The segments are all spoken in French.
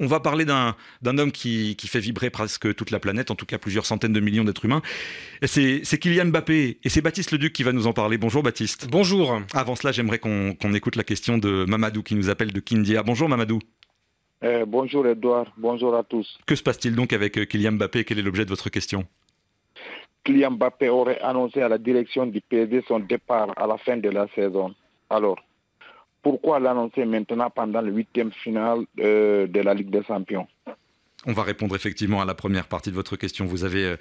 on va parler d'un homme qui, fait vibrer presque toute la planète, en tout cas plusieurs centaines de millions d'êtres humains. C'est Kylian Mbappé et c'est Baptiste Leduc qui va nous en parler. Bonjour Baptiste. Bonjour. Avant cela, j'aimerais qu'on écoute la question de Mamadou qui nous appelle de Kindia. Bonjour Mamadou. Eh, bonjour Edouard, bonjour à tous. Que se passe-t-il donc avec euh, Kylian Mbappé Quel est l'objet de votre question Kylian Mbappé aurait annoncé à la direction du PSG son départ à la fin de la saison. Alors, pourquoi l'annoncer maintenant pendant le huitième final euh, de la Ligue des Champions on va répondre effectivement à la première partie de votre question. Vous avez euh,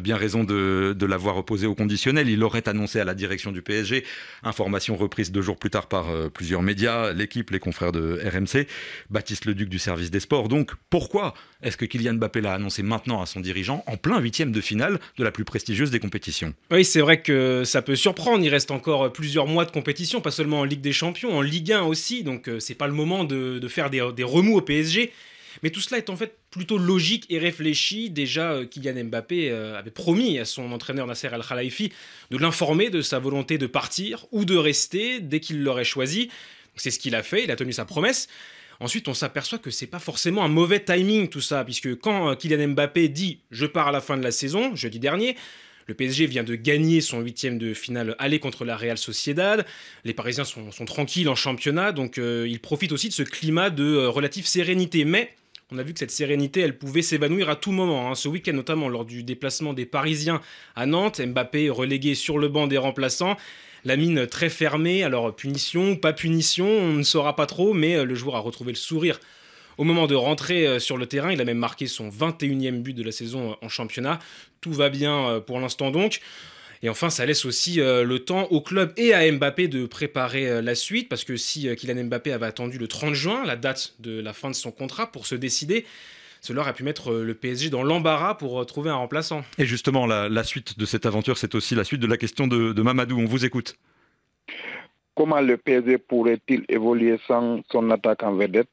bien raison de, l'avoir opposé au conditionnel. Il aurait annoncé à la direction du PSG, information reprise deux jours plus tard par euh, plusieurs médias, l'équipe, les confrères de RMC, Baptiste Leduc du service des sports. Donc pourquoi est-ce que Kylian Mbappé l'a annoncé maintenant à son dirigeant en plein huitième de finale de la plus prestigieuse des compétitions Oui, c'est vrai que ça peut surprendre. Il reste encore plusieurs mois de compétition, pas seulement en Ligue des Champions, en Ligue 1 aussi. Donc euh, c'est pas le moment de, faire des remous au PSG. Mais tout cela est en fait plutôt logique et réfléchi. Déjà, euh, Kylian Mbappé euh, avait promis à son entraîneur Nasser Al-Khelaifi de l'informer de sa volonté de partir ou de rester dès qu'il l'aurait choisi. C'est ce qu'il a fait, il a tenu sa promesse. Ensuite, on s'aperçoit que c'est pas forcément un mauvais timing tout ça, puisque quand euh, Kylian Mbappé dit je pars à la fin de la saison, jeudi dernier, le PSG vient de gagner son huitième de finale aller contre la Real Sociedad. Les Parisiens sont, tranquilles en championnat, donc ils profitent aussi de ce climat de relative sérénité. Mais on a vu que cette sérénité, elle pouvait s'évanouir à tout moment. Hein. Ce week-end notamment, lors du déplacement des Parisiens à Nantes, Mbappé relégué sur le banc des remplaçants. La mine très fermée, alors punition, pas punition, on ne saura pas trop, mais euh, le joueur a retrouvé le sourire au moment de rentrer euh, sur le terrain, il a même marqué son 21e but de la saison euh, en championnat. Tout va bien pour l'instant donc. Et enfin, ça laisse aussi euh, le temps au club et à Mbappé de préparer euh, la suite, parce que si euh, Kylian Mbappé avait attendu le 30 juin, la date de la fin de son contrat, pour se décider, cela aurait pu mettre le PSG dans l'embarras pour trouver un remplaçant. Et justement, la, suite de cette aventure, c'est aussi la suite de la question de, de Mamadou. On vous écoute. Comment le PSG pourrait-il évoluer sans son attaque en vedette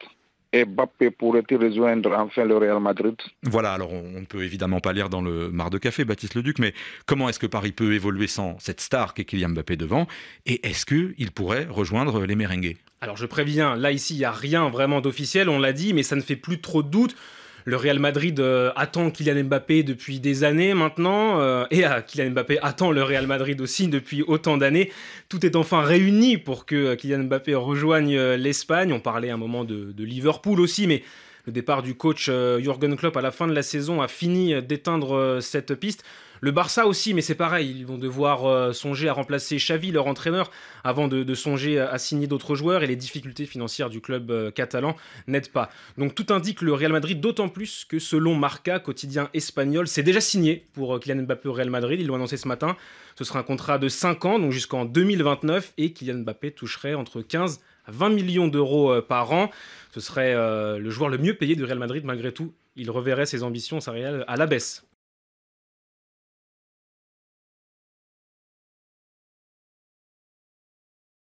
et Mbappé pourrait-il rejoindre enfin le Real Madrid Voilà, alors on ne peut évidemment pas lire dans le mar de café, Baptiste Leduc, mais comment est-ce que Paris peut évoluer sans cette star qu'est Kylian Mbappé devant Et est-ce qu'il pourrait rejoindre les Merengues Alors je préviens, là ici, il n'y a rien vraiment d'officiel, on l'a dit, mais ça ne fait plus trop de doute le Real Madrid euh, attend Kylian Mbappé depuis des années maintenant, euh, et ah, Kylian Mbappé attend le Real Madrid aussi depuis autant d'années. Tout est enfin réuni pour que euh, Kylian Mbappé rejoigne l'Espagne. On parlait un moment de Liverpool aussi, mais le départ du coach euh, Jürgen Klopp à la fin de la saison a fini euh, d'éteindre euh, cette piste. Le Barça aussi, mais c'est pareil, ils vont devoir songer à remplacer Xavi, leur entraîneur, avant de, songer à signer d'autres joueurs, et les difficultés financières du club catalan n'aident pas. Donc tout indique le Real Madrid, d'autant plus que selon Marca, quotidien espagnol, c'est déjà signé pour Kylian Mbappé au Real Madrid, ils l'ont annoncé ce matin. Ce sera un contrat de 5 ans, donc jusqu'en 2029, et Kylian Mbappé toucherait entre 15 20 millions d'euros euh, par an. Ce serait euh, le joueur le mieux payé du Real Madrid malgré tout. Il reverrait ses ambitions, salariales à la baisse.